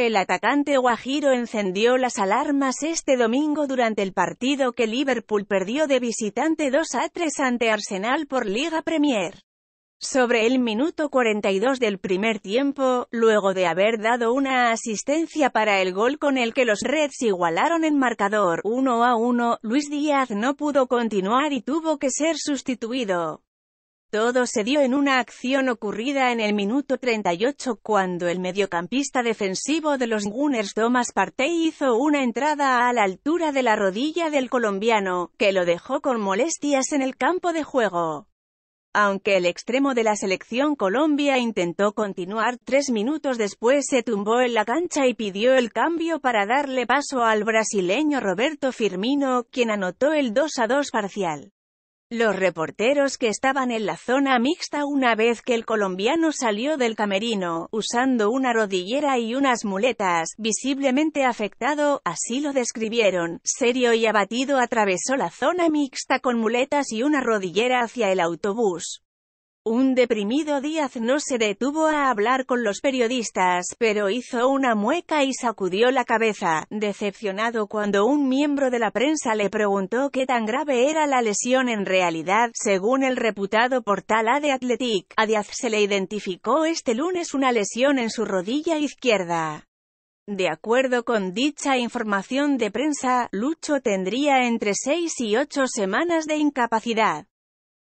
El atacante Guajiro encendió las alarmas este domingo durante el partido que Liverpool perdió de visitante 2 a 3 ante Arsenal por Liga Premier. Sobre el minuto 42 del primer tiempo, luego de haber dado una asistencia para el gol con el que los Reds igualaron en marcador 1 a 1, Luis Díaz no pudo continuar y tuvo que ser sustituido. Todo se dio en una acción ocurrida en el minuto 38 cuando el mediocampista defensivo de los Gunners Thomas Partey hizo una entrada a la altura de la rodilla del colombiano, que lo dejó con molestias en el campo de juego. Aunque el extremo de la selección Colombia intentó continuar tres minutos después se tumbó en la cancha y pidió el cambio para darle paso al brasileño Roberto Firmino, quien anotó el 2 a 2 parcial. Los reporteros que estaban en la zona mixta una vez que el colombiano salió del camerino, usando una rodillera y unas muletas, visiblemente afectado, así lo describieron, serio y abatido atravesó la zona mixta con muletas y una rodillera hacia el autobús. Un deprimido Díaz no se detuvo a hablar con los periodistas, pero hizo una mueca y sacudió la cabeza, decepcionado cuando un miembro de la prensa le preguntó qué tan grave era la lesión en realidad, según el reputado portal de Athletic. A Díaz se le identificó este lunes una lesión en su rodilla izquierda. De acuerdo con dicha información de prensa, Lucho tendría entre 6 y 8 semanas de incapacidad.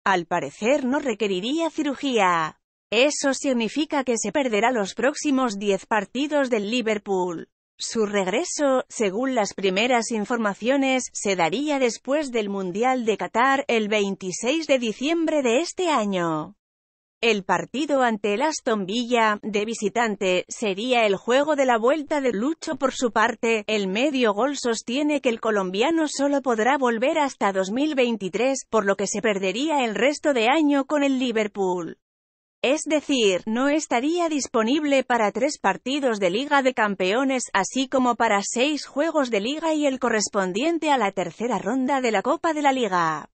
Al parecer no requeriría cirugía. Eso significa que se perderá los próximos 10 partidos del Liverpool. Su regreso, según las primeras informaciones, se daría después del Mundial de Qatar el 26 de diciembre de este año. El partido ante el Aston Villa, de visitante, sería el juego de la vuelta de Lucho por su parte. El medio gol sostiene que el colombiano solo podrá volver hasta 2023, por lo que se perdería el resto de año con el Liverpool. Es decir, no estaría disponible para tres partidos de Liga de Campeones, así como para seis juegos de Liga y el correspondiente a la tercera ronda de la Copa de la Liga.